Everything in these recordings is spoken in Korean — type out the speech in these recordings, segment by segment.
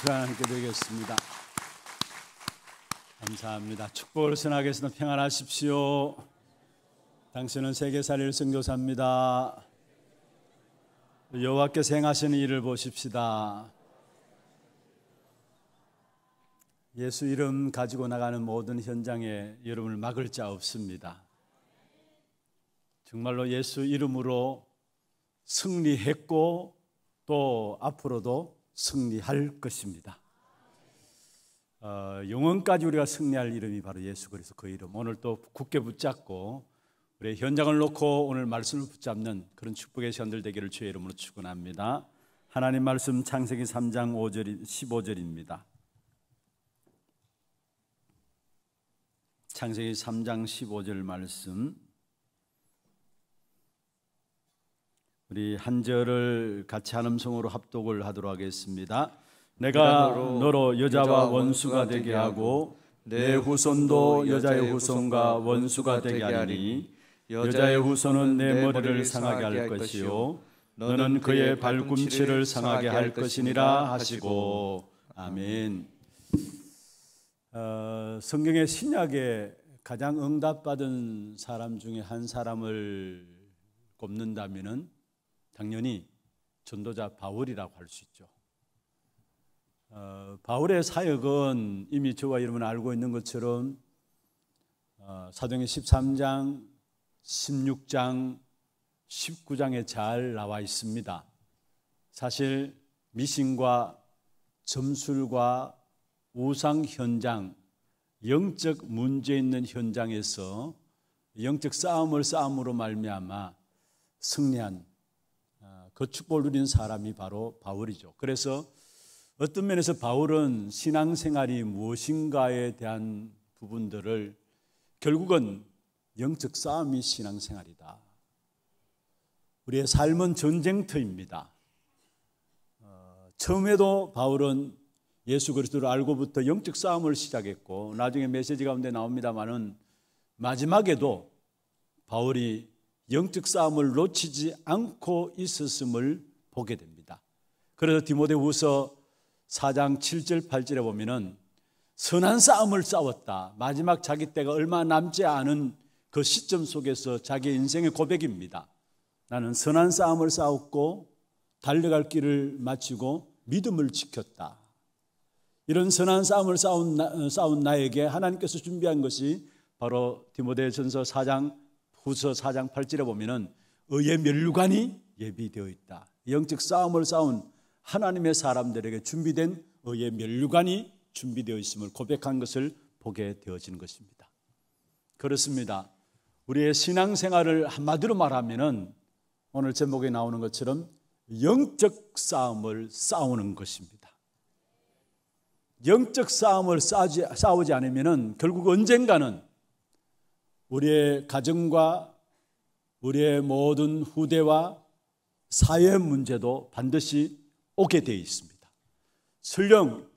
시간 함께 되겠습니다. 감사합니다. 축복을 선하겠습니 평안하십시오. 당신은 세계살일 선교사입니다. 여호와께 행하시는 일을 보십시다. 예수 이름 가지고 나가는 모든 현장에 여러분을 막을 자 없습니다. 정말로 예수 이름으로 승리했고 또 앞으로도 승리할 것입니다. 어, 영원까지 우리가 승리할 이름이 바로 예수 그리스도 그 이름. 오늘 또 굳게 붙잡고 우리 현장을 놓고 오늘 말씀을 붙잡는 그런 축복의 시간들 되기를 주의 이름으로 축원합니다. 하나님 말씀 창세기 3장 5절 15절입니다. 창세기 3장 15절 말씀 우리 한절을 같이 한 음성으로 합독을 하도록 하겠습니다. 내가 너로 여자와 원수가 되게 하고 내 후손도 여자의 후손과 원수가 되게 하니 여자의 후손은 내 머리를 상하게 할 것이요 너는 그의 발꿈치를 상하게 할 것이니라 하시고 아멘. 어, 성경의 신약에 가장 응답받은 사람 중에 한 사람을 꼽는다면은 당연히 전도자 바울이라고 할 수 있죠. 어, 바울의 사역은 이미 저와 여러분 알고 있는 것처럼 어, 사도행 13장, 16장, 19장에 잘 나와 있습니다. 사실 미신과 점술과 우상 현장, 영적 문제 있는 현장에서 영적 싸움을 싸움으로 말미암아 승리한 그 축복을 누린 사람이 바로 바울이죠. 그래서 어떤 면에서 바울은 신앙생활이 무엇인가에 대한 부분들을 결국은 영적 싸움이 신앙생활이다. 우리의 삶은 전쟁터입니다. 어, 처음에도 바울은 예수 그리스도를 알고부터 영적 싸움을 시작했고 나중에 메시지 가운데 나옵니다만은 마지막에도 바울이 영적 싸움을 놓치지 않고 있었음을 보게 됩니다. 그래서 디모데후서 4장 7절 8절에 보면은 선한 싸움을 싸웠다. 마지막 자기 때가 얼마 남지 않은 그 시점 속에서 자기 인생의 고백입니다. 나는 선한 싸움을 싸웠고 달려갈 길을 마치고 믿음을 지켰다. 이런 선한 싸움을 싸운, 나, 어, 싸운 나에게 하나님께서 준비한 것이 바로 디모데전서 4장 후서 4장 8절에 보면은 의의 멸류관이 예비되어 있다. 영적 싸움을 싸운 하나님의 사람들에게 준비된 의의 멸류관이 준비되어 있음을 고백한 것을 보게 되어지는 것입니다. 그렇습니다. 우리의 신앙생활을 한마디로 말하면은 오늘 제목에 나오는 것처럼 영적 싸움을 싸우는 것입니다. 영적 싸움을 싸지 싸우지 않으면은 결국 언젠가는 우리의 가정과 우리의 모든 후대와 사회 문제도 반드시 오게 되어 있습니다. 설령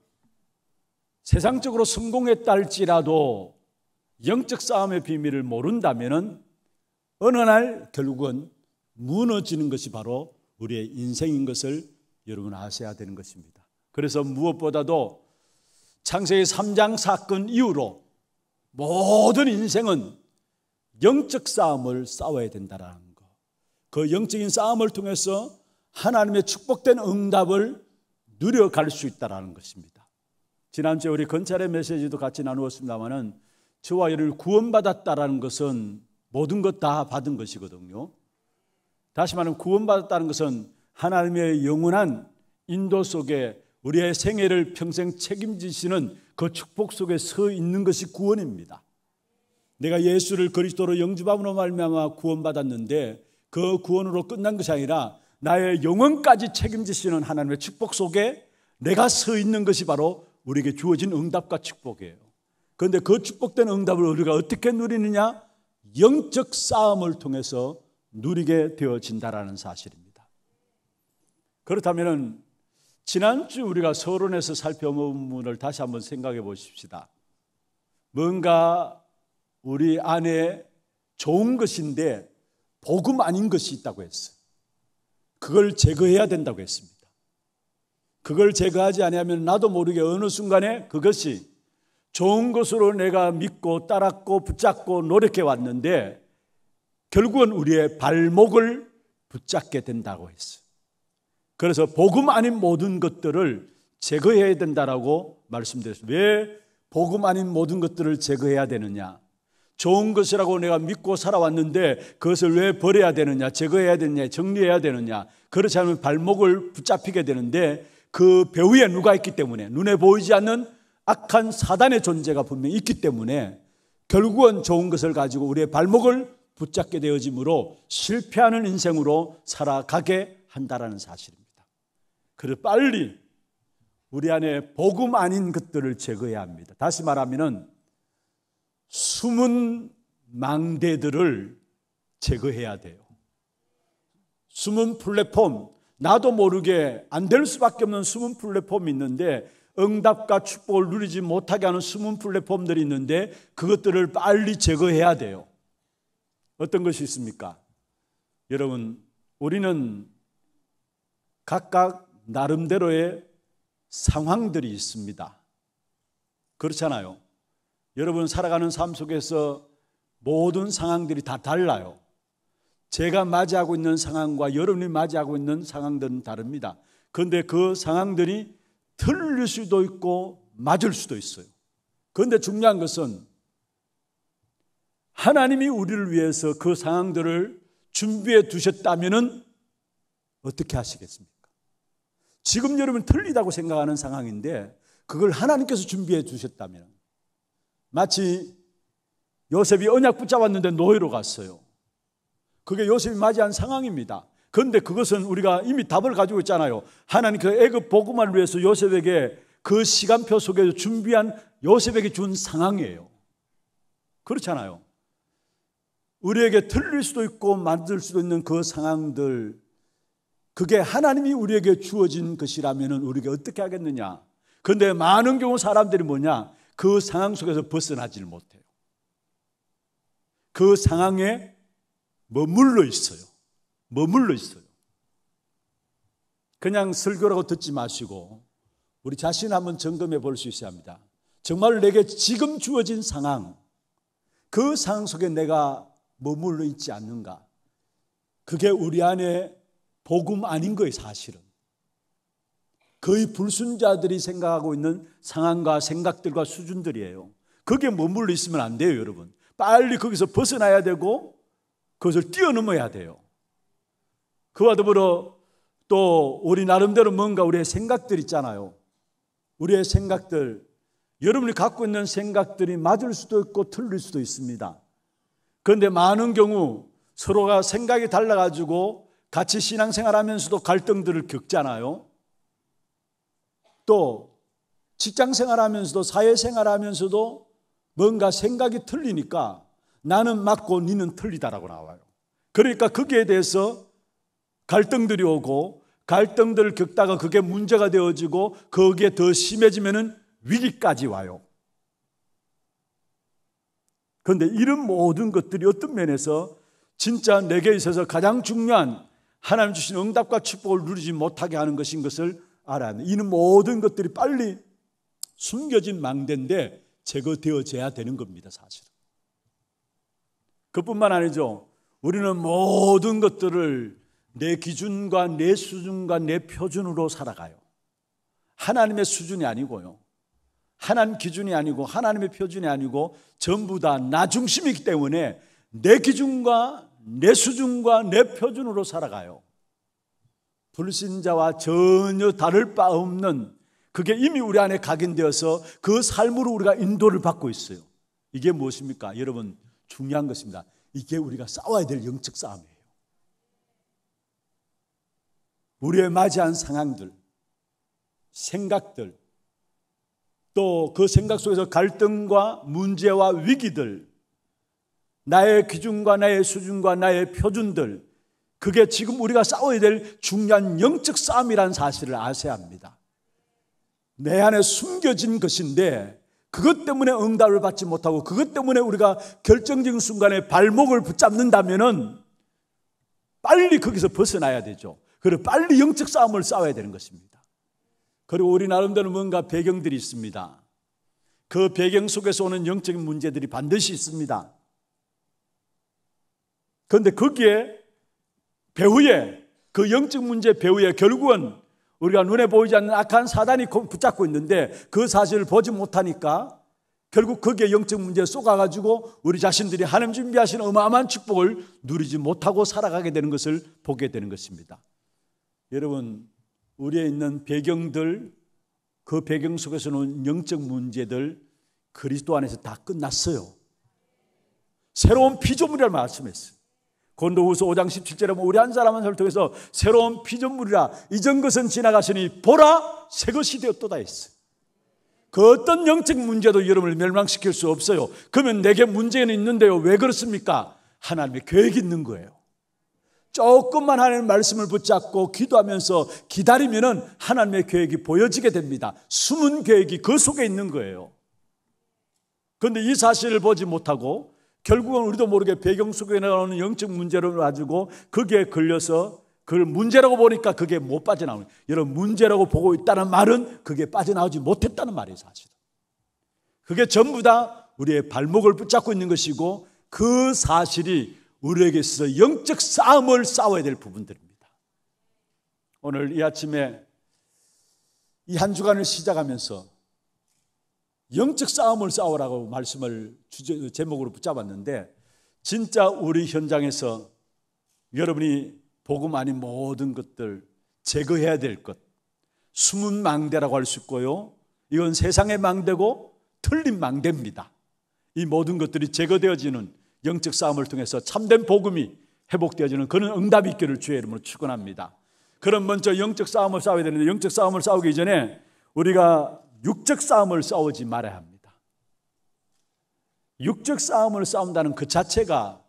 세상적으로 성공했달지라도 영적 싸움의 비밀을 모른다면 어느 날 결국은 무너지는 것이 바로 우리의 인생인 것을 여러분 아셔야 되는 것입니다. 그래서 무엇보다도 창세기 3장 사건 이후로 모든 인생은 영적 싸움을 싸워야 된다라는 거. 그 영적인 싸움을 통해서 하나님의 축복된 응답을 누려갈 수 있다라는 것입니다. 지난주에 우리 건찰의 메시지도 같이 나누었습니다만은 저와 여를 구원받았다라는 것은 모든 것 다 받은 것이거든요. 다시 말하면 구원받았다는 것은 하나님의 영원한 인도 속에 우리의 생애를 평생 책임지시는 그 축복 속에 서 있는 것이 구원입니다. 내가 예수를 그리스도로 영주함으로 말미암아 구원받았는데 그 구원으로 끝난 것이 아니라 나의 영혼까지 책임지시는 하나님의 축복 속에 내가 서 있는 것이 바로 우리에게 주어진 응답과 축복이에요. 그런데 그 축복된 응답을 우리가 어떻게 누리느냐? 영적 싸움을 통해서 누리게 되어진다라는 사실입니다. 그렇다면 지난주 우리가 서론에서 살펴본 부분을 다시 한번 생각해 보십시다. 뭔가 우리 안에 좋은 것인데 복음 아닌 것이 있다고 했어요. 그걸 제거해야 된다고 했습니다. 그걸 제거하지 아니하면 나도 모르게 어느 순간에 그것이 좋은 것으로 내가 믿고 따랐고 붙잡고 노력해 왔는데 결국은 우리의 발목을 붙잡게 된다고 했어요. 그래서 복음 아닌 모든 것들을 제거해야 된다라고 말씀드렸어요. 왜 복음 아닌 모든 것들을 제거해야 되느냐? 좋은 것이라고 내가 믿고 살아왔는데 그것을 왜 버려야 되느냐, 제거해야 되느냐, 정리해야 되느냐. 그렇지 않으면 발목을 붙잡히게 되는데 그 배후에 누가 있기 때문에 눈에 보이지 않는 악한 사단의 존재가 분명히 있기 때문에 결국은 좋은 것을 가지고 우리의 발목을 붙잡게 되어지므로 실패하는 인생으로 살아가게 한다라는 사실입니다. 그래 서 빨리 우리 안에 복음 아닌 것들을 제거해야 합니다. 다시 말하면은 숨은 망대들을 제거해야 돼요. 숨은 플랫폼, 나도 모르게 안 될 수밖에 없는 숨은 플랫폼이 있는데 응답과 축복을 누리지 못하게 하는 숨은 플랫폼들이 있는데 그것들을 빨리 제거해야 돼요. 어떤 것이 있습니까? 여러분, 우리는 각각 나름대로의 상황들이 있습니다. 그렇잖아요. 여러분 살아가는 삶 속에서 모든 상황들이 다 달라요. 제가 맞이하고 있는 상황과 여러분이 맞이하고 있는 상황들은 다릅니다. 그런데 그 상황들이 틀릴 수도 있고 맞을 수도 있어요. 그런데 중요한 것은 하나님이 우리를 위해서 그 상황들을 준비해 두셨다면 어떻게 하시겠습니까? 지금 여러분 틀리다고 생각하는 상황인데 그걸 하나님께서 준비해 주셨다면 마치 요셉이 언약 붙잡았는데 노예로 갔어요. 그게 요셉이 맞이한 상황입니다. 그런데 그것은 우리가 이미 답을 가지고 있잖아요. 하나님 그 애굽 복음화를 위해서 요셉에게 그 시간표 속에서 준비한 요셉에게 준 상황이에요. 그렇잖아요. 우리에게 틀릴 수도 있고 만들 수도 있는 그 상황들, 그게 하나님이 우리에게 주어진 것이라면 우리가 어떻게 하겠느냐. 그런데 많은 경우 사람들이 뭐냐? 그 상황 속에서 벗어나질 못해요. 그 상황에 머물러 있어요. 머물러 있어요. 그냥 설교라고 듣지 마시고 우리 자신 한번 점검해 볼 수 있어야 합니다. 정말 내게 지금 주어진 상황, 그 상황 속에 내가 머물러 있지 않는가? 그게 우리 안에 복음 아닌 거예요, 사실은. 거의 불순자들이 생각하고 있는 상황과 생각들과 수준들이에요. 거기에 머물러 있으면 안 돼요, 여러분. 빨리 거기서 벗어나야 되고 그것을 뛰어넘어야 돼요. 그와 더불어 또 우리 나름대로 뭔가 우리의 생각들 있잖아요. 우리의 생각들, 여러분이 갖고 있는 생각들이 맞을 수도 있고 틀릴 수도 있습니다. 그런데 많은 경우 서로가 생각이 달라가지고 같이 신앙생활 하면서도 갈등들을 겪잖아요. 또 직장 생활하면서도 사회 생활하면서도 뭔가 생각이 틀리니까 나는 맞고 니는 틀리다라고 나와요. 그러니까 거기에 대해서 갈등들이 오고 갈등들을 겪다가 그게 문제가 되어지고 거기에 더 심해지면은 위기까지 와요. 그런데 이런 모든 것들이 어떤 면에서 진짜 내게 있어서 가장 중요한 하나님 주신 응답과 축복을 누리지 못하게 하는 것인 것을 알아야 이는 모든 것들이 빨리 숨겨진 망대인데 제거되어져야 되는 겁니다, 사실은. 그뿐만 아니죠. 우리는 모든 것들을 내 기준과 내 수준과 내 표준으로 살아가요. 하나님의 수준이 아니고요. 하나님 기준이 아니고 하나님의 표준이 아니고 전부 다 나 중심이기 때문에 내 기준과 내 수준과 내 표준으로 살아가요. 불신자와 전혀 다를 바 없는 그게 이미 우리 안에 각인되어서 그 삶으로 우리가 인도를 받고 있어요. 이게 무엇입니까? 여러분, 중요한 것입니다. 이게 우리가 싸워야 될 영적 싸움이에요. 우리의 맞이한 상황들, 생각들, 또 그 생각 속에서 갈등과 문제와 위기들, 나의 기준과 나의 수준과 나의 표준들, 그게 지금 우리가 싸워야 될 중요한 영적 싸움이라는 사실을 아셔야 합니다. 내 안에 숨겨진 것인데 그것 때문에 응답을 받지 못하고 그것 때문에 우리가 결정적인 순간에 발목을 붙잡는다면은 빨리 거기서 벗어나야 되죠. 그리고 빨리 영적 싸움을 싸워야 되는 것입니다. 그리고 우리 나름대로 뭔가 배경들이 있습니다. 그 배경 속에서 오는 영적인 문제들이 반드시 있습니다. 그런데 거기에 배후에 그 영적 문제 배후에 결국은 우리가 눈에 보이지 않는 악한 사단이 붙잡고 있는데 그 사실을 보지 못하니까 결국 거기에 영적 문제에 쏙아가지고 우리 자신들이 하나님 준비하신 어마어마한 축복을 누리지 못하고 살아가게 되는 것을 보게 되는 것입니다. 여러분, 우리에 있는 배경들, 그 배경 속에서 는 영적 문제들 그리스도 안에서 다 끝났어요. 새로운 피조물이라 말씀했어요. 곤도후서 5장 17절에 뭐 우리 한 사람 한 사람을 통해서 새로운 피조물이라 이전 것은 지나가시니 보라 새 것이 되었도다 했어. 그 어떤 영적 문제도 여러분을 멸망시킬 수 없어요. 그러면 내게 문제는 있는데요. 왜 그렇습니까? 하나님의 계획이 있는 거예요. 조금만 하나님의 말씀을 붙잡고 기도하면서 기다리면은 하나님의 계획이 보여지게 됩니다. 숨은 계획이 그 속에 있는 거예요. 그런데 이 사실을 보지 못하고 결국은 우리도 모르게 배경 속에 나오는 영적 문제를 가지고 그게 걸려서 그걸 문제라고 보니까 그게 못 빠져나오는 여러분 문제라고 보고 있다는 말은 그게 빠져나오지 못했다는 말이에요 사실 그게 전부 다 우리의 발목을 붙잡고 있는 것이고 그 사실이 우리에게 있어서 영적 싸움을 싸워야 될 부분들입니다 오늘 이 아침에 이 한 주간을 시작하면서 영적 싸움을 싸우라고 말씀을 주제, 제목으로 붙잡았는데 진짜 우리 현장에서 여러분이 복음 아닌 모든 것들 제거해야 될 것. 숨은 망대라고 할 수 있고요. 이건 세상의 망대고 틀린 망대입니다. 이 모든 것들이 제거되어지는 영적 싸움을 통해서 참된 복음이 회복되어지는 그런 응답이 있기를 주의 이름으로 축원합니다. 그럼 먼저 영적 싸움을 싸워야 되는데 영적 싸움을 싸우기 전에 우리가 육적 싸움을 싸우지 말아야 합니다. 육적 싸움을 싸운다는 그 자체가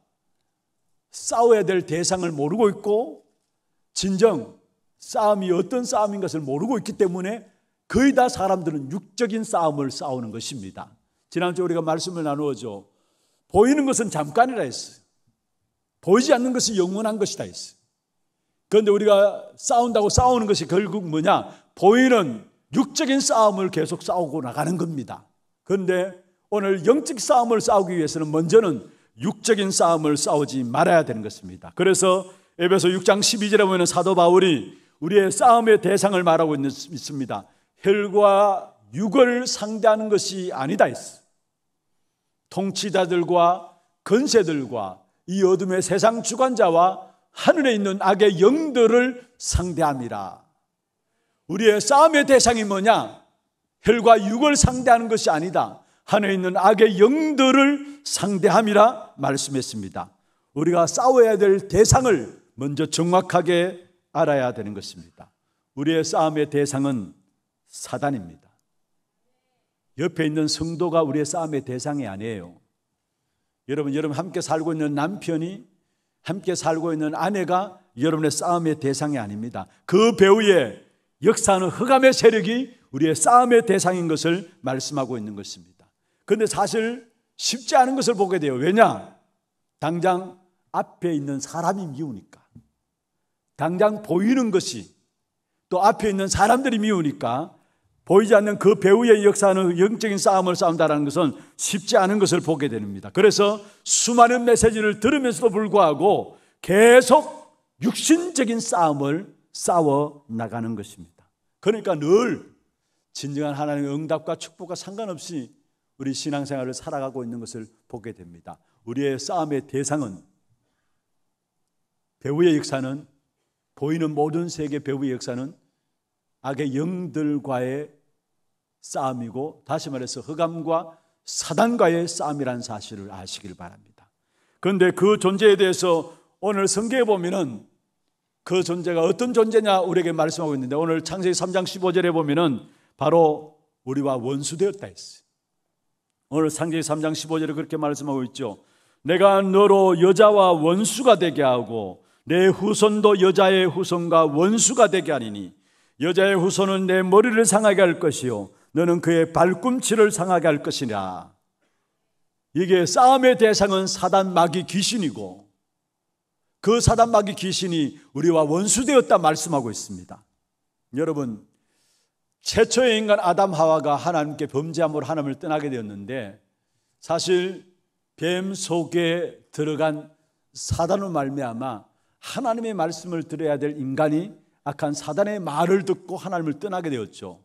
싸워야 될 대상을 모르고 있고 진정 싸움이 어떤 싸움인 것을 모르고 있기 때문에 거의 다 사람들은 육적인 싸움을 싸우는 것입니다. 지난주 우리가 말씀을 나누어죠. 보이는 것은 잠깐이라 했어요. 보이지 않는 것이 영원한 것이다 했어요. 그런데 우리가 싸운다고 싸우는 것이 결국 뭐냐? 보이는 육적인 싸움을 계속 싸우고 나가는 겁니다. 그런데 오늘 영적 싸움을 싸우기 위해서는 먼저는 육적인 싸움을 싸우지 말아야 되는 것입니다. 그래서 에베소 6장 12절에 보면 사도 바울이 우리의 싸움의 대상을 말하고 있습니다. 혈과 육을 상대하는 것이 아니다 했어. 통치자들과 건세들과 이 어둠의 세상 주관자와 하늘에 있는 악의 영들을 상대함이라. 우리의 싸움의 대상이 뭐냐? 혈과 육을 상대하는 것이 아니다. 하늘에 있는 악의 영들을 상대함이라 말씀했습니다. 우리가 싸워야 될 대상을 먼저 정확하게 알아야 되는 것입니다. 우리의 싸움의 대상은 사단입니다. 옆에 있는 성도가 우리의 싸움의 대상이 아니에요. 여러분, 여러분 함께 살고 있는 남편이 함께 살고 있는 아내가 여러분의 싸움의 대상이 아닙니다. 그 배우의 역사는 흑암의 세력이 우리의 싸움의 대상인 것을 말씀하고 있는 것입니다. 그런데 사실 쉽지 않은 것을 보게 돼요. 왜냐? 당장 앞에 있는 사람이 미우니까. 당장 보이는 것이 또 앞에 있는 사람들이 미우니까 보이지 않는 그 배우의 역사는 영적인 싸움을 싸운다는 것은 쉽지 않은 것을 보게 됩니다. 그래서 수많은 메시지를 들으면서도 불구하고 계속 육신적인 싸움을 싸워 나가는 것입니다. 그러니까 늘 진정한 하나님의 응답과 축복과 상관없이 우리 신앙생활을 살아가고 있는 것을 보게 됩니다. 우리의 싸움의 대상은 배우의 역사는 보이는 모든 세계 배우의 역사는 악의 영들과의 싸움이고 다시 말해서 흑암과 사단과의 싸움이라는 사실을 아시길 바랍니다. 그런데 그 존재에 대해서 오늘 성경에 보면은 그 존재가 어떤 존재냐 우리에게 말씀하고 있는데 오늘 창세기 3장 15절에 보면은 바로 우리와 원수되었다 했어 오늘 창세기 3장 15절에 그렇게 말씀하고 있죠. 내가 너로 여자와 원수가 되게 하고 내 후손도 여자의 후손과 원수가 되게 하니니 여자의 후손은 내 머리를 상하게 할 것이요 너는 그의 발꿈치를 상하게 할 것이라. 이게 싸움의 대상은 사단 마귀 귀신이고 그 사단마귀 귀신이 우리와 원수되었다 말씀하고 있습니다. 여러분, 최초의 인간 아담 하와가 하나님께 범죄함으로 하나님을 떠나게 되었는데 사실 뱀 속에 들어간 사단으 말미암아 하나님의 말씀을 들어야 될 인간이 악한 사단의 말을 듣고 하나님을 떠나게 되었죠.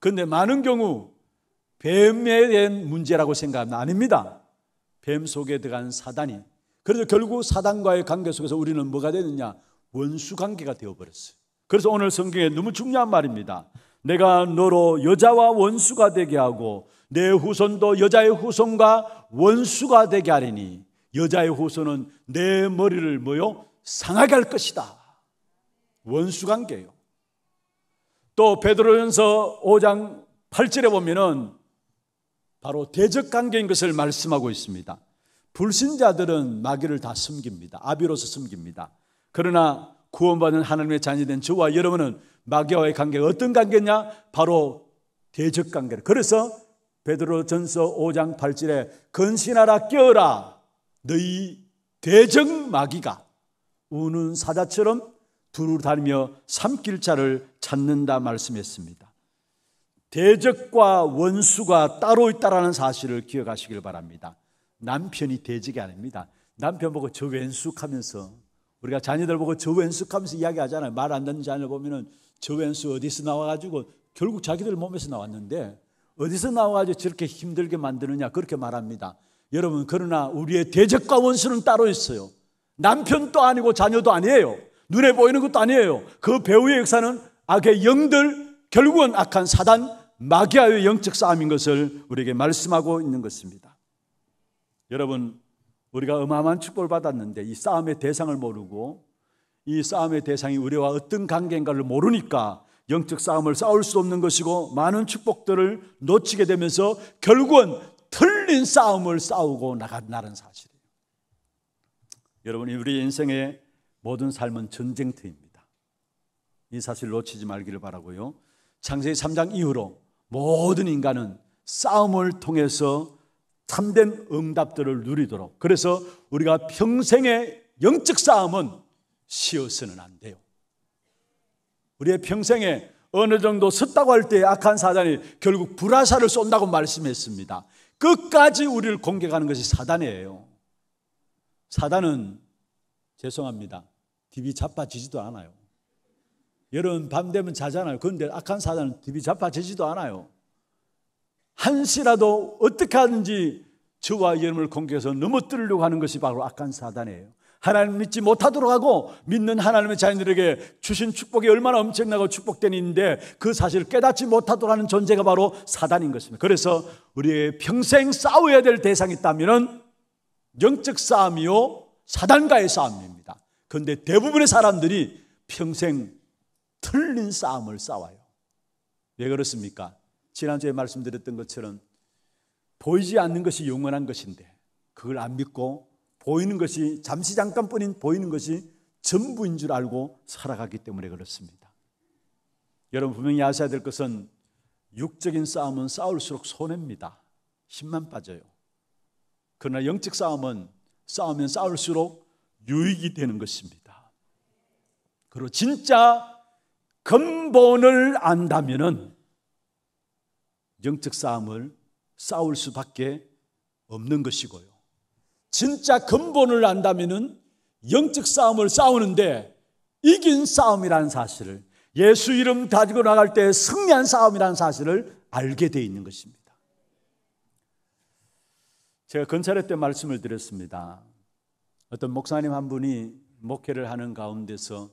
그런데 많은 경우 뱀에 대한 문제라고 생각하면 아닙니다. 뱀 속에 들어간 사단이 그래서 결국 사단과의 관계 속에서 우리는 뭐가 되느냐? 원수 관계가 되어버렸어요. 그래서 오늘 성경에 너무 중요한 말입니다. 내가 너로 여자와 원수가 되게 하고 내 후손도 여자의 후손과 원수가 되게 하리니 여자의 후손은 내 머리를 모여 상하게 할 것이다. 원수 관계요또 베드로전서 5장 8절에 보면은 바로 대적 관계인 것을 말씀하고 있습니다. 불신자들은 마귀를 다 숨깁니다. 아비로서 숨깁니다. 그러나 구원받은 하나님의 자녀 된 저와 여러분은 마귀와의 관계가 어떤 관계냐? 바로 대적 관계. 그래서 베드로전서 5장 8절에 건신하라 깨어라 너희 대적 마귀가 우는 사자처럼 두루다니며 삼킬 자를 찾는다 말씀했습니다. 대적과 원수가 따로 있다라는 사실을 기억하시길 바랍니다. 남편이 돼지가 아닙니다. 남편 보고 저 왼숙하면서 우리가 자녀들 보고 저 왼숙하면서 이야기하잖아요. 말 안 듣는 자녀 보면은 저 왼수 어디서 나와가지고 결국 자기들 몸에서 나왔는데 어디서 나와가지고 저렇게 힘들게 만드느냐 그렇게 말합니다. 여러분 그러나 우리의 대적과 원수는 따로 있어요. 남편도 아니고 자녀도 아니에요. 눈에 보이는 것도 아니에요. 그 배우의 역사는 악의 영들 결국은 악한 사단 마귀아의 영적 싸움인 것을 우리에게 말씀하고 있는 것입니다. 여러분 우리가 어마어마한 축복을 받았는데 이 싸움의 대상을 모르고 이 싸움의 대상이 우리와 어떤 관계인가를 모르니까 영적 싸움을 싸울 수 없는 것이고 많은 축복들을 놓치게 되면서 결국은 틀린 싸움을 싸우고 나간다는 사실이에요. 여러분, 우리 인생의 모든 삶은 전쟁터입니다. 이 사실 놓치지 말기를 바라고요. 창세기 3장 이후로 모든 인간은 싸움을 통해서 참된 응답들을 누리도록. 그래서 우리가 평생의 영적 싸움은 쉬어서는 안 돼요. 우리의 평생에 어느 정도 섰다고 할때 악한 사단이 결국 불화살을 쏜다고 말씀했습니다. 끝까지 우리를 공격하는 것이 사단이에요. 사단은 죄송합니다. TV 자빠지지도 않아요. 여름밤 되면 자잖아요. 그런데 악한 사단은 TV 자빠지지도 않아요. 한시라도 어떻게 하든지 저와 이름을공개해서 넘어뜨리려고 하는 것이 바로 악한 사단이에요. 하나님 믿지 못하도록 하고 믿는 하나님의 자녀들에게 주신 축복이 얼마나 엄청나고 축복된 일인데 그 사실을 깨닫지 못하도록 하는 존재가 바로 사단인 것입니다. 그래서 우리의 평생 싸워야 될 대상이 있다면 영적 싸움이요 사단과의 싸움입니다. 그런데 대부분의 사람들이 평생 틀린 싸움을 싸워요. 왜 그렇습니까? 지난주에 말씀드렸던 것처럼 보이지 않는 것이 영원한 것인데 그걸 안 믿고 보이는 것이 잠시 잠깐뿐인 보이는 것이 전부인 줄 알고 살아가기 때문에 그렇습니다. 여러분 분명히 아셔야 될 것은 육적인 싸움은 싸울수록 손해입니다. 힘만 빠져요. 그러나 영적 싸움은 싸우면 싸울수록 유익이 되는 것입니다. 그리고 진짜 근본을 안다면은 영적 싸움을 싸울 수밖에 없는 것이고요. 진짜 근본을 안다면 영적 싸움을 싸우는데 이긴 싸움이라는 사실을 예수 이름 가지고 나갈 때 승리한 싸움이라는 사실을 알게 돼 있는 것입니다. 제가 건설례때 말씀을 드렸습니다. 어떤 목사님 한 분이 목회를 하는 가운데서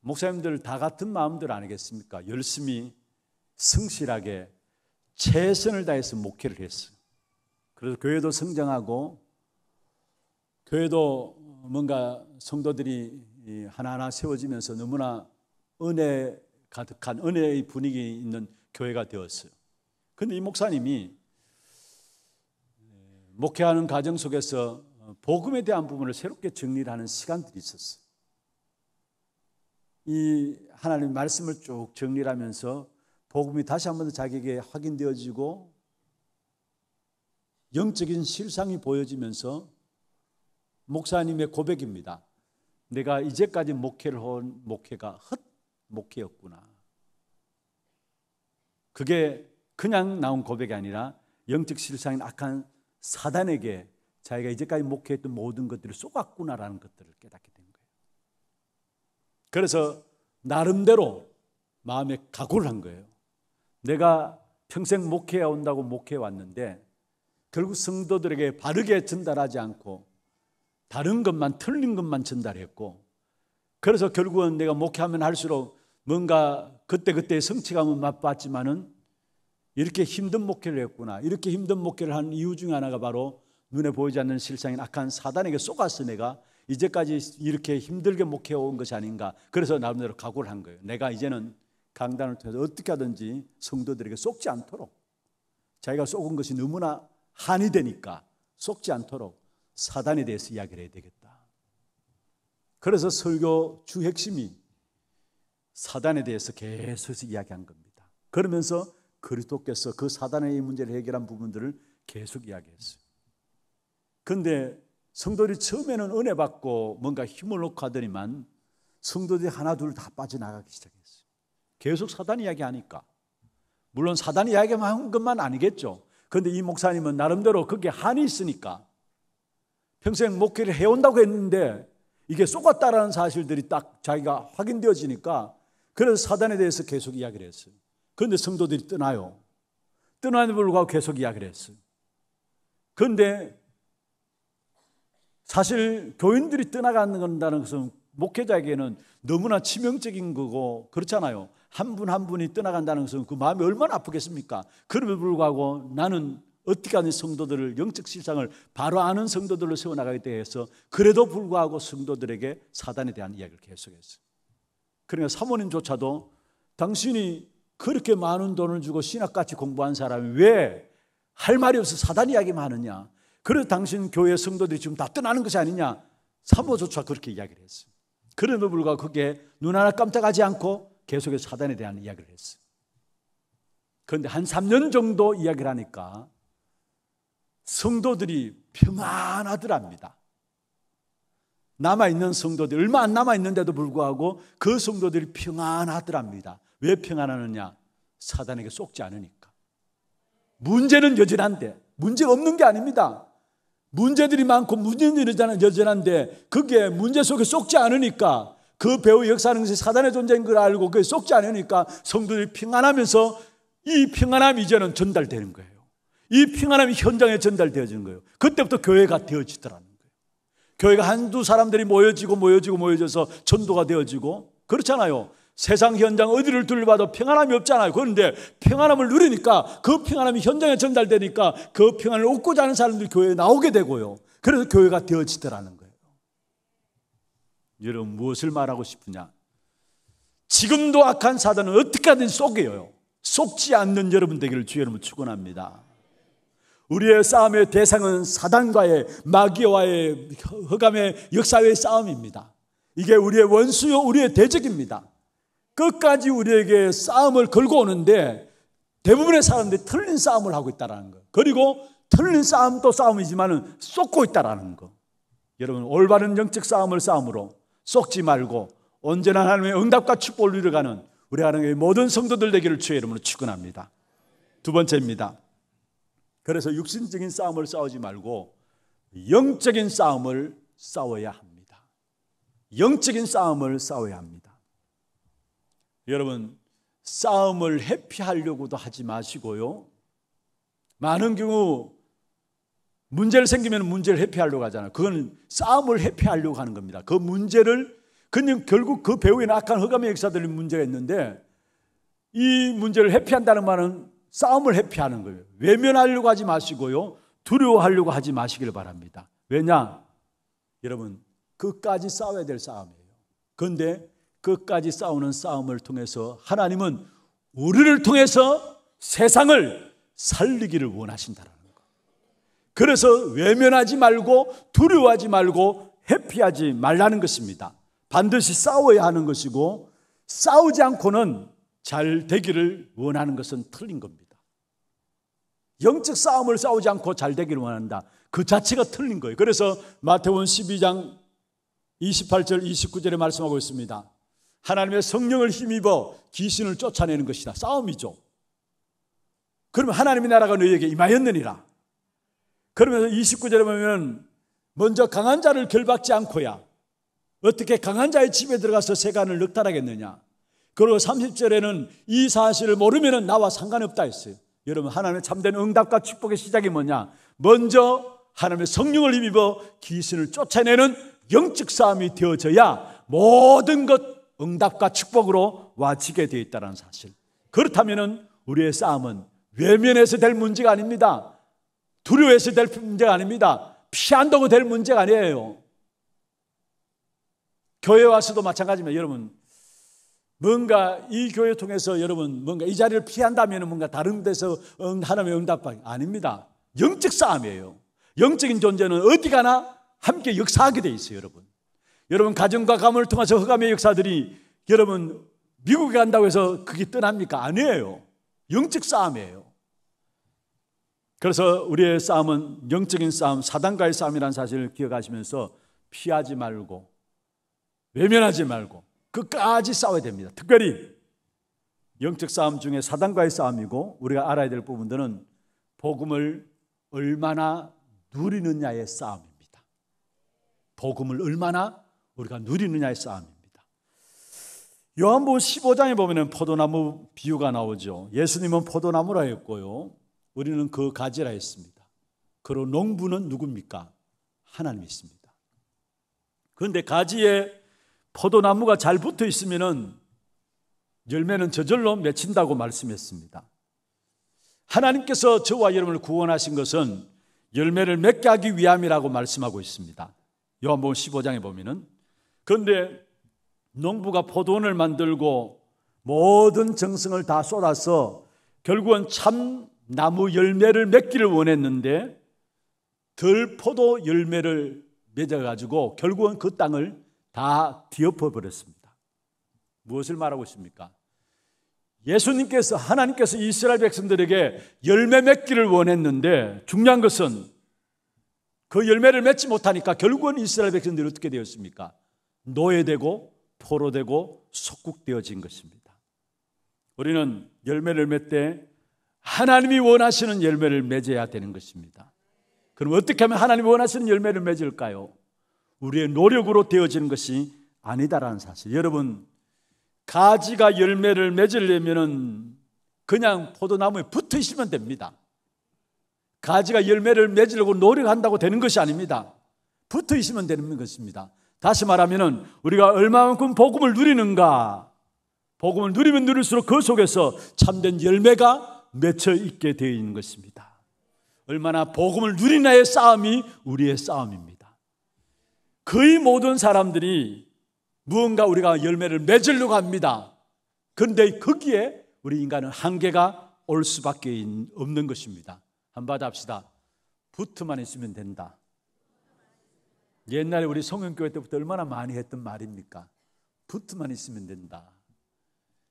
목사님들 다 같은 마음들 아니겠습니까? 열심히 성실하게 최선을 다해서 목회를 했어. 그래서 교회도 성장하고 교회도 뭔가 성도들이 하나하나 세워지면서 너무나 은혜 가득한 은혜의 분위기 있는 교회가 되었어요. 근데 이 목사님이 목회하는 과정 속에서 복음에 대한 부분을 새롭게 정리를 하는 시간들이 있었어요. 이 하나님 말씀을 쭉 정리하면서 복음이 다시 한 번 더 자기에게 확인되어지고 영적인 실상이 보여지면서 목사님의 고백입니다. 내가 이제까지 목회를 한 목회가 헛 목회였구나. 그게 그냥 나온 고백이 아니라 영적 실상인 악한 사단에게 자기가 이제까지 목회했던 모든 것들을 쏘았구나라는 것들을 깨닫게 된 거예요. 그래서 나름대로 마음에 각오를 한 거예요. 내가 평생 목회해 온다고 목회해 왔는데 결국 성도들에게 바르게 전달하지 않고 다른 것만 틀린 것만 전달했고 그래서 결국은 내가 목회하면 할수록 뭔가 그때그때의 성취감은 맛봤지만은 이렇게 힘든 목회를 했구나. 이렇게 힘든 목회를 한 이유 중에 하나가 바로 눈에 보이지 않는 실상인 악한 사단에게 속아어 내가 이제까지 이렇게 힘들게 목회해 온 것이 아닌가. 그래서 나름대로 각오를 한 거예요. 내가 이제는 강단을 통해서 어떻게 하든지 성도들에게 속지 않도록 자기가 속은 것이 너무나 한이 되니까 속지 않도록 사단에 대해서 이야기를 해야 되겠다. 그래서 설교 주 핵심이 사단에 대해서 계속해서 이야기한 겁니다. 그러면서 그리스도께서 그 사단의 문제를 해결한 부분들을 계속 이야기했어요. 근데 성도들이 처음에는 은혜 받고 뭔가 힘을 놓고 하더니만 성도들이 하나 둘 다 빠져나가기 시작해요. 계속 사단 이야기하니까. 물론 사단 이야기만 한 것만 아니겠죠. 그런데 이 목사님은 나름대로 그게 한이 있으니까 평생 목회를 해온다고 했는데 이게 속았다라는 사실들이 딱 자기가 확인되어지니까 그래 사단에 대해서 계속 이야기를 했어요. 그런데 성도들이 떠나요. 떠나는 불구하고 계속 이야기를 했어요. 그런데 사실 교인들이 떠나가는 것은 목회자에게는 너무나 치명적인 거고 그렇잖아요. 한 분한 한 분이 떠나간다는 것은 그 마음이 얼마나 아프겠습니까? 그럼에도 불구하고 나는 어떻게 하는 성도들을 영적 실상을 바로 아는 성도들로 세워나가기 위해서 그래도 불구하고 성도들에게 사단에 대한 이야기를 계속했어요. 그러니까 사모님조차도 당신이 그렇게 많은 돈을 주고 신학같이 공부한 사람이 왜 할 말이 없어 사단 이야기만 하느냐? 그래서 당신 교회 성도들이 지금 다 떠나는 것이 아니냐? 사모조차 그렇게 이야기를 했어요. 그럼에도 불구하고 그게 눈 하나 깜짝하지 않고 계속해서 사단에 대한 이야기를 했어요. 그런데 한 3년 정도 이야기를 하니까 성도들이 평안하더랍니다. 남아있는 성도들, 얼마 안 남아있는데도 불구하고 그 성도들이 평안하더랍니다. 왜 평안하느냐? 사단에게 쏙지 않으니까. 문제는 여전한데, 문제 없는 게 아닙니다. 문제들이 많고 문제는 여전한데, 그게 문제 속에 쏙지 않으니까 그 배후 역사하는 것이 사단의 존재인 걸 알고 그게 속지 않으니까 성도들이 평안하면서 이 평안함이 이제는 전달되는 거예요. 이 평안함이 현장에 전달되어지는 거예요. 그때부터 교회가 되어지더라는 거예요. 교회가 한두 사람들이 모여지고 모여지고 모여져서 전도가 되어지고 그렇잖아요. 세상 현장 어디를 둘러봐도 평안함이 없잖아요. 그런데 평안함을 누리니까 그 평안함이 현장에 전달되니까 그 평안을 얻고자 하는 사람들이 교회에 나오게 되고요. 그래서 교회가 되어지더라는 거예요. 여러분 무엇을 말하고 싶으냐? 지금도 악한 사단은 어떻게 하든 속여요. 속지 않는 여러분 되기를 주의 이름으 축원합니다. 우리의 싸움의 대상은 사단과의 마귀와의 허감의 역사의 싸움입니다. 이게 우리의 원수요, 우리의 대적입니다. 끝까지 우리에게 싸움을 걸고 오는데 대부분의 사람들이 틀린 싸움을 하고 있다라는 거. 그리고 틀린 싸움도 싸움이지만은 쏟고 있다라는 거. 여러분 올바른 영적 싸움을 싸움으로 썩지 말고 언제나 하나님의 응답과 축복을 누려가는 우리 하나님의 모든 성도들 되기를 주의 이름으로 축원합니다. 두 번째입니다. 그래서 육신적인 싸움을 싸우지 말고 영적인 싸움을 싸워야 합니다. 영적인 싸움을 싸워야 합니다. 여러분 싸움을 회피하려고도 하지 마시고요. 많은 경우 문제를 생기면 문제를 회피하려고 하잖아요. 그건 싸움을 회피하려고 하는 겁니다. 그 문제를 그냥 결국 그 배우에는 악한 허감의 역사들이 문제가 있는데 이 문제를 회피한다는 말은 싸움을 회피하는 거예요. 외면하려고 하지 마시고요. 두려워하려고 하지 마시길 바랍니다. 왜냐? 여러분, 끝까지 싸워야 될 싸움이에요. 그런데 끝까지 싸우는 싸움을 통해서 하나님은 우리를 통해서 세상을 살리기를 원하신다는 그래서 외면하지 말고 두려워하지 말고 회피하지 말라는 것입니다. 반드시 싸워야 하는 것이고 싸우지 않고는 잘 되기를 원하는 것은 틀린 겁니다. 영적 싸움을 싸우지 않고 잘 되기를 원한다. 그 자체가 틀린 거예요. 그래서 마태원 12장 28절 29절에 말씀하고 있습니다. 하나님의 성령을 힘입어 귀신을 쫓아내는 것이다. 싸움이죠. 그럼 하나님의 나라가 너희에게 임하였느니라. 그러면서 29절에 보면 먼저 강한 자를 결박지 않고야 어떻게 강한 자의 집에 들어가서 세간을 넉탈하겠느냐. 그리고 30절에는 이 사실을 모르면 나와 상관없다 했어요. 여러분 하나님의 참된 응답과 축복의 시작이 뭐냐? 먼저 하나님의 성령을 힘입어 귀신을 쫓아내는 영적 싸움이 되어져야 모든 것 응답과 축복으로 와지게 되어 있다는 사실. 그렇다면 우리의 싸움은 외면해서 될 문제가 아닙니다. 두려워해서 될 문제가 아닙니다. 피한다고 될 문제가 아니에요. 교회 와서도 마찬가지입니다. 여러분, 뭔가 이 교회 통해서 여러분, 뭔가 이 자리를 피한다면 뭔가 다른 데서 하나의응답방기 아닙니다. 영적 싸움이에요. 영적인 존재는 어디 가나 함께 역사하게 돼 있어요, 여러분. 여러분, 가정과 가문을 통해서 허암의 역사들이 여러분, 미국에 간다고 해서 그게 떠납니까? 아니에요. 영적 싸움이에요. 그래서 우리의 싸움은 영적인 싸움, 사단과의 싸움이라는 사실을 기억하시면서 피하지 말고 외면하지 말고 끝까지 싸워야 됩니다. 특별히 영적 싸움 중에 사단과의 싸움이고 우리가 알아야 될 부분들은 복음을 얼마나 누리느냐의 싸움입니다. 복음을 얼마나 우리가 누리느냐의 싸움입니다. 요한복음 15장에 보면 포도나무 비유가 나오죠. 예수님은 포도나무라 했고요. 우리는 그 가지라 했습니다. 그로 농부는 누굽니까? 하나님이십니다. 그런데 가지에 포도나무가 잘 붙어 있으면 열매는 저절로 맺힌다고 말씀했습니다. 하나님께서 저와 여러분을 구원하신 것은 열매를 맺게 하기 위함이라고 말씀하고 있습니다. 요한복음 15장에 보면은 그런데 농부가 포도원을 만들고 모든 정성을 다 쏟아서 결국은 참 나무 열매를 맺기를 원했는데 들포도 열매를 맺어가지고 결국은 그 땅을 다 뒤엎어버렸습니다. 무엇을 말하고 있습니까? 예수님께서 하나님께서 이스라엘 백성들에게 열매 맺기를 원했는데 중요한 것은 그 열매를 맺지 못하니까 결국은 이스라엘 백성들이 어떻게 되었습니까? 노예되고 포로되고 속국되어진 것입니다. 우리는 열매를 맺되 하나님이 원하시는 열매를 맺어야 되는 것입니다. 그럼 어떻게 하면 하나님이 원하시는 열매를 맺을까요? 우리의 노력으로 되어지는 것이 아니다라는 사실. 여러분, 가지가 열매를 맺으려면은 그냥 포도나무에 붙어 있으면 됩니다. 가지가 열매를 맺으려고 노력한다고 되는 것이 아닙니다. 붙어 있으면 되는 것입니다. 다시 말하면은 우리가 얼마만큼 복음을 누리는가, 복음을 누리면 누릴수록 그 속에서 참된 열매가 맺혀 있게 되어 있는 것입니다. 얼마나 복음을 누리나의 싸움이 우리의 싸움입니다. 거의 모든 사람들이 무언가 우리가 열매를 맺으려고 합니다. 그런데 거기에 우리 인간은 한계가 올 수밖에 없는 것입니다. 한바디 합시다. 붙어만 있으면 된다. 옛날에 우리 성형교회 때부터 얼마나 많이 했던 말입니까? 붙어만 있으면 된다.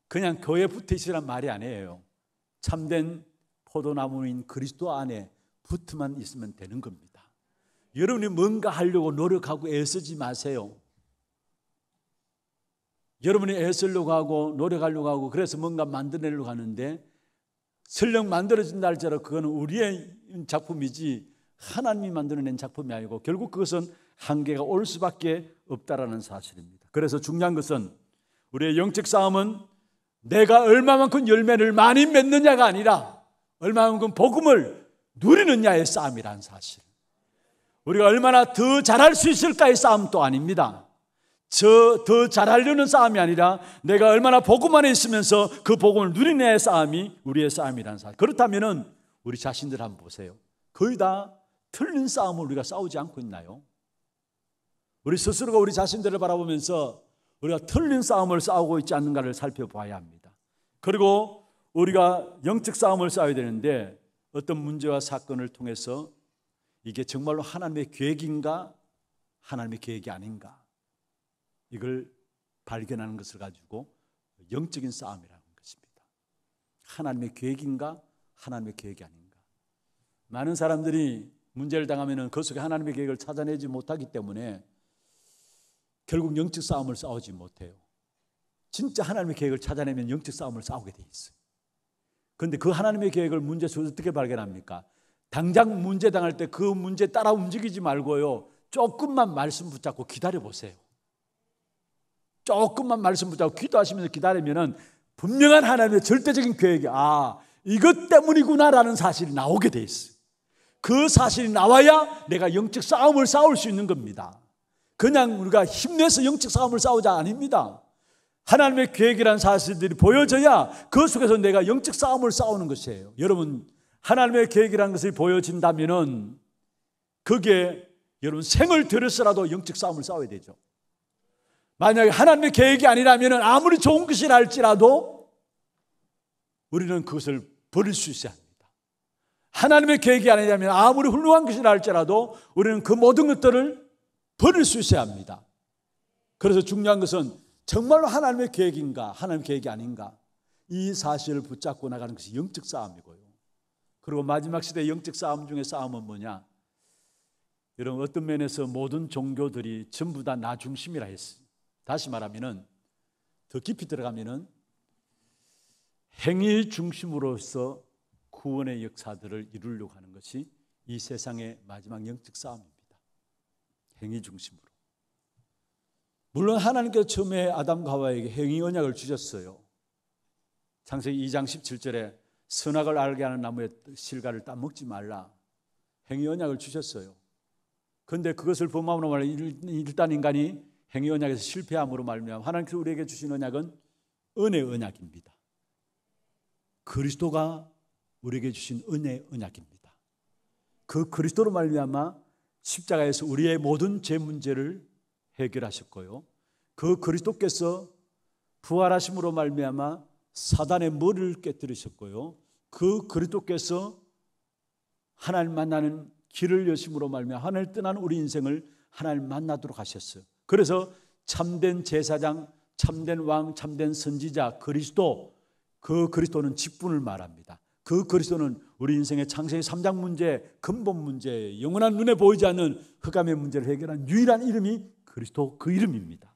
그냥 교회 붙어 있으란 말이 아니에요. 참된 포도나무인 그리스도 안에 붙어만 있으면 되는 겁니다. 여러분이 뭔가 하려고 노력하고 애쓰지 마세요. 여러분이 애쓰려고 하고 노력하려고 하고 그래서 뭔가 만들어내려고 하는데 설령 만들어진다 할지 그거는 우리의 작품이지 하나님이 만들어낸 작품이 아니고 결국 그것은 한계가 올 수밖에 없다라는 사실입니다. 그래서 중요한 것은 우리의 영적 싸움은 내가 얼마만큼 열매를 많이 맺느냐가 아니라 얼마만큼 복음을 누리느냐의 싸움이란 사실. 우리가 얼마나 더 잘할 수 있을까의 싸움도 아닙니다. 저 더 잘하려는 싸움이 아니라 내가 얼마나 복음 안에 있으면서 그 복음을 누리느냐의 싸움이 우리의 싸움이란 사실. 그렇다면은 우리 자신들 한번 보세요. 거의 다 틀린 싸움을 우리가 싸우지 않고 있나요? 우리 스스로가 우리 자신들을 바라보면서 우리가 틀린 싸움을 싸우고 있지 않는가를 살펴봐야 합니다. 그리고 우리가 영적 싸움을 싸워야 되는데 어떤 문제와 사건을 통해서 이게 정말로 하나님의 계획인가 하나님의 계획이 아닌가 이걸 발견하는 것을 가지고 영적인 싸움이라는 것입니다. 하나님의 계획인가 하나님의 계획이 아닌가. 많은 사람들이 문제를 당하면그 속에 하나님의 계획을 찾아내지 못하기 때문에 결국 영적 싸움을 싸우지 못해요. 진짜 하나님의 계획을 찾아내면 영적 싸움을 싸우게 돼 있어요. 그런데 그 하나님의 계획을 문제에서 어떻게 발견합니까? 당장 문제 당할 때 그 문제 따라 움직이지 말고요. 조금만 말씀 붙잡고 기다려 보세요. 조금만 말씀 붙잡고 기도하시면서 기다리면은 분명한 하나님의 절대적인 계획이 아 이것 때문이구나라는 사실이 나오게 돼 있어. 그 사실이 나와야 내가 영적 싸움을 싸울 수 있는 겁니다. 그냥 우리가 힘내서 영적 싸움을 싸우자 아닙니다. 하나님의 계획이란 사실들이 보여져야 그 속에서 내가 영적 싸움을 싸우는 것이에요. 여러분, 하나님의 계획이라는 것이 보여진다면은 그게 여러분 생을 들여서라도 영적 싸움을 싸워야 되죠. 만약에 하나님의 계획이 아니라면 아무리 좋은 것이라 할지라도 우리는 그것을 버릴 수 있어야 합니다. 하나님의 계획이 아니라면 아무리 훌륭한 것이라 할지라도 우리는 그 모든 것들을 버릴 수 있어야 합니다. 그래서 중요한 것은 정말로 하나님의 계획인가, 하나님의 계획이 아닌가, 이 사실을 붙잡고 나가는 것이 영적 싸움이고요. 그리고 마지막 시대 영적 싸움 중에 싸움은 뭐냐? 여러분, 어떤 면에서 모든 종교들이 전부 다 나 중심이라 했어요. 다시 말하면더 깊이 들어가면 행위 중심으로서 구원의 역사들을 이루려고 하는 것이 이 세상의 마지막 영적 싸움입니다. 행위 중심으로. 물론 하나님께서 처음에 아담과 하와에게 행위 언약을 주셨어요. 창세기 2장 17절에 선악을 알게 하는 나무의 실과를 따먹지 말라. 행위 언약을 주셨어요. 그데 그것을 범함으로 말해 일단 인간이 행위 언약에서 실패함으로 말미암 하나님께서 우리에게 주신 언약은 은혜 언약입니다. 그리스도가 우리에게 주신 은혜 언약입니다. 그 그리스도로 말미암아 십자가에서 우리의 모든 죄 문제를 해결하셨고요. 그 그리스도께서 부활하심으로 말미암아 사단의 머리를 깨뜨리셨고요. 그 그리스도께서 하나님 만나는 길을 여심으로 말미암아 하늘 떠난 우리 인생을 하나님 만나도록 하셨어요. 그래서 참된 제사장, 참된 왕, 참된 선지자 그리스도 그 그리스도는 직분을 말합니다. 그 그리스도는 우리 인생의 창세의 3장 문제, 근본 문제, 영원한 눈에 보이지 않는 흑암의 문제를 해결한 유일한 이름이 그리스도 그 이름입니다.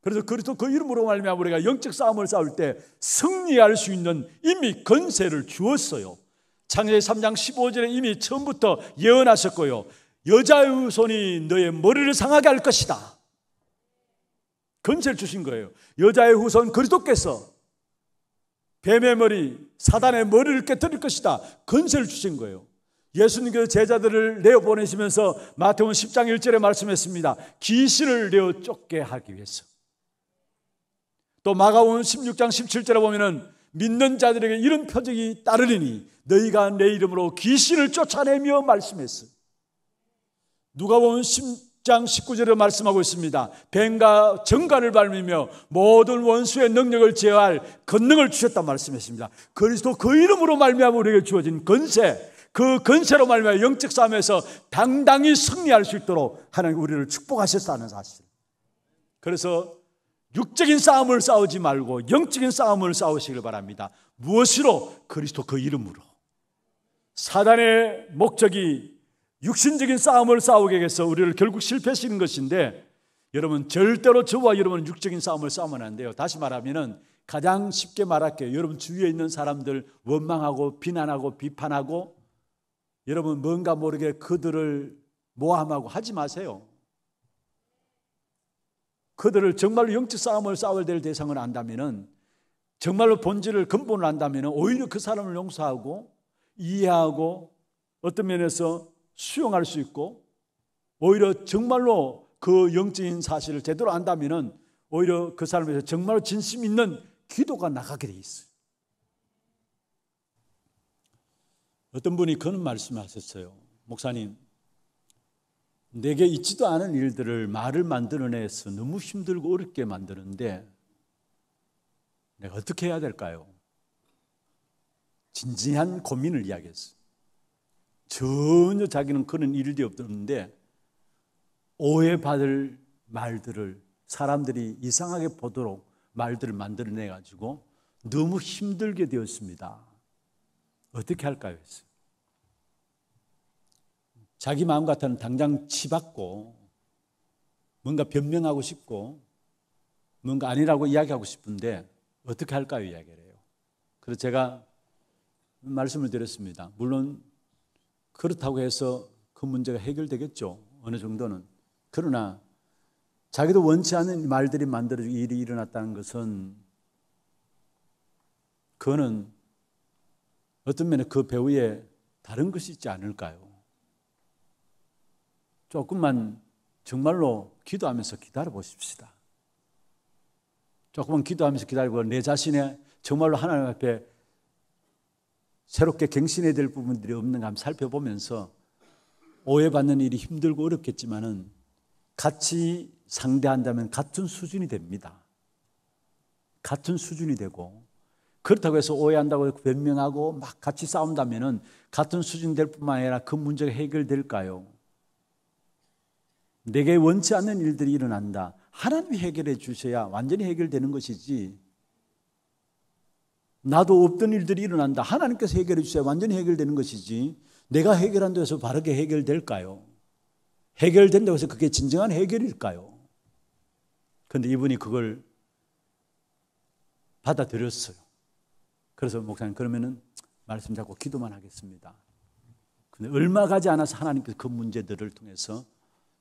그래서 그리스도 그 이름으로 말미암아 우리가 영적 싸움을 싸울 때 승리할 수 있는 이미 건세를 주었어요. 창세기 3장 15절에 이미 처음부터 예언하셨고요. 여자의 손이 너의 머리를 상하게 할 것이다. 건세를 주신 거예요. 여자의 후손 그리스도께서 뱀의 머리, 사단의 머리를 깨뜨릴 것이다. 건세를 주신 거예요. 예수님께서 제자들을 내어 보내시면서 마태복 10장 1절에 말씀했습니다. 귀신을 내어 쫓게 하기 위해서. 또 마가온 16장 17절에 보면은 믿는 자들에게 이런 표적이 따르리니 너희가 내 이름으로 귀신을 쫓아내며 말씀했어. 누가 본 1장 19절에 말씀하고 있습니다. 뱀과 정갈을 밟으며 모든 원수의 능력을 제어할 권능을 주셨다 말씀했습니다. 그리스도 그 이름으로 말미암아 우리에게 주어진 건세 그 근세로 말미암아 영적 싸움에서 당당히 승리할 수 있도록 하나님 우리를 축복하셨다는 사실. 그래서 육적인 싸움을 싸우지 말고 영적인 싸움을 싸우시길 바랍니다. 무엇으로? 그리스도 그 이름으로. 사단의 목적이 육신적인 싸움을 싸우게 해서 우리를 결국 실패시는 것인데 여러분 절대로 저와 여러분 은 육적인 싸움을 싸우면 안 돼요. 다시 말하면은 가장 쉽게 말할게요. 여러분 주위에 있는 사람들 원망하고 비난하고 비판하고 여러분 뭔가 모르게 그들을 모함하고 하지 마세요. 그들을 정말로 영적 싸움을 싸워야 될 대상을 안다면은 정말로 본질을 근본을 안다면은 오히려 그 사람을 용서하고 이해하고 어떤 면에서 수용할 수 있고 오히려 정말로 그 영적인 사실을 제대로 안다면 오히려 그 사람에서 정말로 진심 있는 기도가 나가게 돼 있어요. 어떤 분이 그런 말씀하셨어요. 을 목사님, 내게 있지도 않은 일들을 말을 만들어내서 너무 힘들고 어렵게 만드는데 내가 어떻게 해야 될까요? 진지한 고민을 이야기했어요. 전혀 자기는 그런 일이 없었는데 오해받을 말들을 사람들이 이상하게 보도록 말들을 만들어내 가지고 너무 힘들게 되었습니다. 어떻게 할까요? 자기 마음 같으면 당장 치받고 뭔가 변명하고 싶고 뭔가 아니라고 이야기하고 싶은데 어떻게 할까요? 이야기를 해요. 그래서 제가 말씀을 드렸습니다. 물론 그렇다고 해서 그 문제가 해결되겠죠. 어느 정도는. 그러나 자기도 원치 않은 말들이 만들어지고 일이 일어났다는 것은 그거는 어떤 면에 그배우에 다른 것이 있지 않을까요? 조금만 정말로 기도하면서 기다려 보십시다. 조금만 기도하면서 기다리고 내 자신의 정말로 하나님 앞에 새롭게 갱신해야 될 부분들이 없는가 한번 살펴보면서 오해받는 일이 힘들고 어렵겠지만은 같이 상대한다면 같은 수준이 됩니다. 같은 수준이 되고 그렇다고 해서 오해한다고 변명하고 막 같이 싸운다면은 같은 수준 될 뿐만 아니라 그 문제가 해결될까요? 내게 원치 않는 일들이 일어난다. 하나님이 해결해 주셔야 완전히 해결되는 것이지 나도 없던 일들이 일어난다. 하나님께서 해결해 주셔야 완전히 해결되는 것이지. 내가 해결한다고 해서 바르게 해결될까요? 해결된다고 해서 그게 진정한 해결일까요? 그런데 이분이 그걸 받아들였어요. 그래서 목사님 그러면은 말씀 잡고 기도만 하겠습니다. 근데 얼마 가지 않아서 하나님께서 그 문제들을 통해서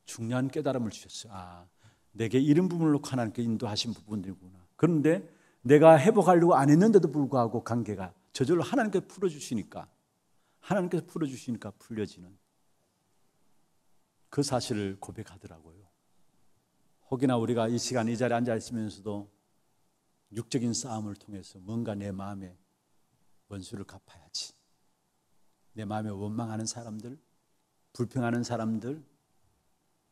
중요한 깨달음을 주셨어요. 아, 내게 이런 부분으로 하나님께 인도하신 부분들이구나. 그런데 내가 회복하려고 안 했는데도 불구하고 관계가 저절로 하나님께 풀어주시니까 하나님께서 풀어주시니까 풀려지는 그 사실을 고백하더라고요. 혹이나 우리가 이 시간 이 자리에 앉아 있으면서도 육적인 싸움을 통해서 뭔가 내 마음에 원수를 갚아야지. 내 마음에 원망하는 사람들, 불평하는 사람들,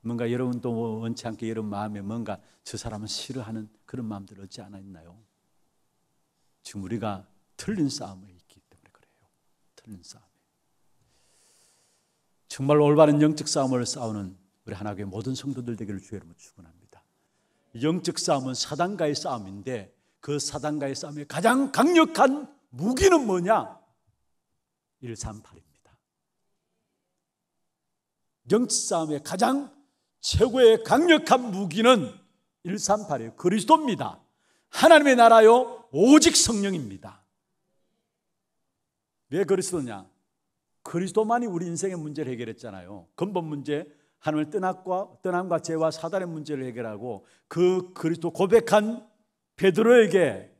뭔가 여러분도 원치 않게 여러분 마음에 뭔가 저 사람은 싫어하는 그런 마음들 어찌 않아 있나요? 지금 우리가 틀린 싸움에 있기 때문에 그래요. 틀린 싸움에. 정말 올바른 영적 싸움을 싸우는 우리 하나교회 모든 성도들 되기를 주의 이름으 축원합니다. 영적 싸움은 사단과의 싸움인데 그 사단과의 싸움의 가장 강력한 무기는 뭐냐? 138입니다. 영적 싸움의 가장 최고의 강력한 무기는 138이에요. 그리스도입니다. 하나님의 나라요. 오직 성령입니다. 왜 그리스도냐? 그리스도만이 우리 인생의 문제를 해결했잖아요. 근본 문제, 하늘 떠남과 떠남과 죄와 사단의 문제를 해결하고 그 그리스도 고백한 베드로에게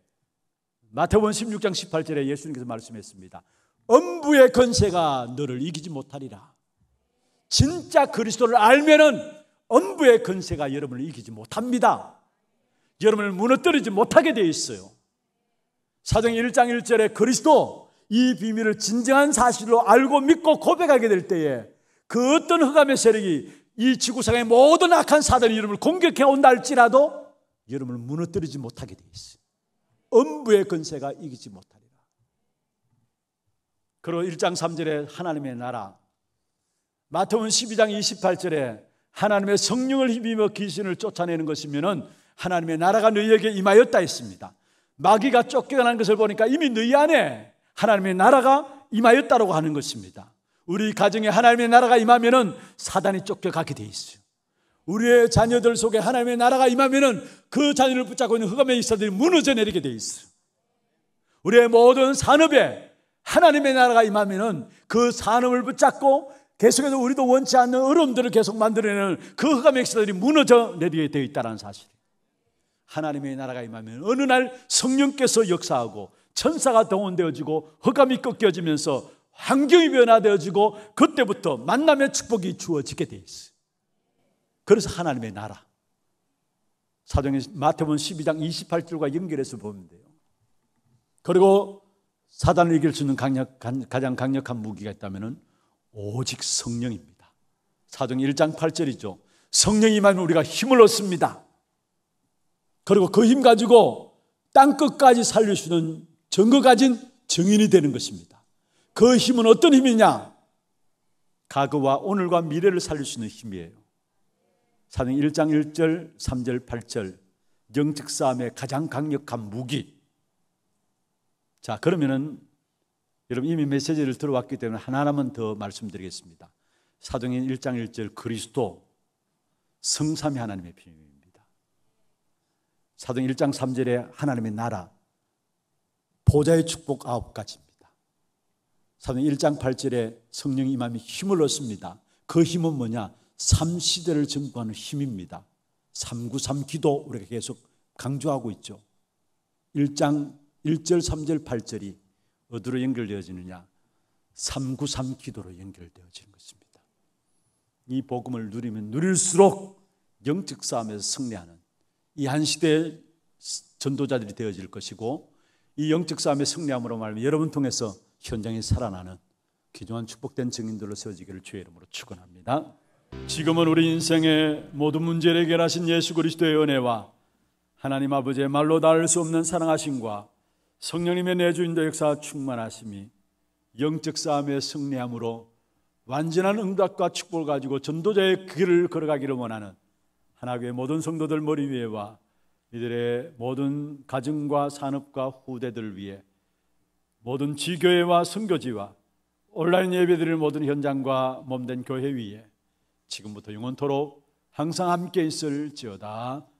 마태복음 16장 18절에 예수님께서 말씀했습니다. 엄부의 권세가 너를 이기지 못하리라. 진짜 그리스도를 알면은 엄부의 권세가 여러분을 이기지 못합니다. 여러분을 무너뜨리지 못하게 되어 있어요. 사정 1장 1절에 그리스도 이 비밀을 진정한 사실로 알고 믿고 고백하게 될 때에 그 어떤 흑암의 세력이 이 지구상의 모든 악한 사단이 름을 공격해 온다 할지라도 여름을 무너뜨리지 못하게 되어 있어요. 음부의 근세가 이기지 못하리라. 그리고 1장 3절에 하나님의 나라 마태원 12장 28절에 하나님의 성령을 힘입어 귀신을 쫓아내는 것이면 하나님의 나라가 너희에게 임하였다 했습니다. 마귀가 쫓겨나는 것을 보니까 이미 너희 안에 하나님의 나라가 임하였다라고 하는 것입니다. 우리 가정에 하나님의 나라가 임하면은 사단이 쫓겨가게 돼 있어요. 우리의 자녀들 속에 하나님의 나라가 임하면은 그 자녀를 붙잡고 있는 흑암의 이사들이 무너져 내리게 돼 있어요. 우리의 모든 산업에 하나님의 나라가 임하면은 그 산업을 붙잡고 계속해서 우리도 원치 않는 어려들을 계속 만들어내는 그 흑암의 역사들이 무너져 내리게 되어 있다는 사실. 하나님의 나라가 임하면 어느 날 성령께서 역사하고 천사가 동원되어지고 허감이 꺾여지면서 환경이 변화되어지고 그때부터 만남의 축복이 주어지게 돼 있어요. 그래서 하나님의 나라. 사정에 마태복음 12장 28절과 연결해서 보면 돼요. 그리고 사단을 이길 수 있는 강력, 가장 강력한 무기가 있다면 오직 성령입니다. 사정 1장 8절이죠. 성령이 임 우리가 힘을 얻습니다. 그리고 그 힘 가지고 땅 끝까지 살려주는 증거 가진 증인이 되는 것입니다. 그 힘은 어떤 힘이냐? 과거와 오늘과 미래를 살릴 수는 힘이에요. 사도 1장 1절, 3절, 8절 영적 싸움의 가장 강력한 무기. 자, 그러면은 여러분 이미 메시지를 들어왔기 때문에 하나만더 말씀드리겠습니다. 사도행 1장 1절 그리스도 성삼위 하나님의 비밀. 사도행 1장 3절에 하나님의 나라 보좌의 축복 아홉 가지입니다. 사도행 1장 8절에 성령 임함이 힘을 얻습니다. 그 힘은 뭐냐? 3시대를 증거하는 힘입니다. 393 기도 우리가 계속 강조하고 있죠. 1장 1절 3절 8절이 어디로 연결되어지느냐? 393 기도로 연결되어지는 것입니다. 이 복음을 누리면 누릴수록 영적 싸움에서 승리하는 이한 시대의 전도자들이 되어질 것이고 이 영적 싸움의 승리함으로 말미 여러분 통해서 현장에 살아나는 귀중한 축복된 증인들로 세워지기를 주의 이름으로 축원합니다. 지금은 우리 인생의 모든 문제를 해결하신 예수 그리스도의 은혜와 하나님 아버지의 말로 닿을 수 없는 사랑하심과 성령님의 내주인도 역사 충만하심이 영적 싸움의 승리함으로 완전한 응답과 축복을 가지고 전도자의 그 길을 걸어가기를 원하는 하나교회 모든 성도들 머리 위에와 이들의 모든 가정과 산업과 후대들 위해 모든 지교회와 선교지와 온라인 예배드릴 모든 현장과 몸된 교회 위에 지금부터 영원토록 항상 함께 있을지어다.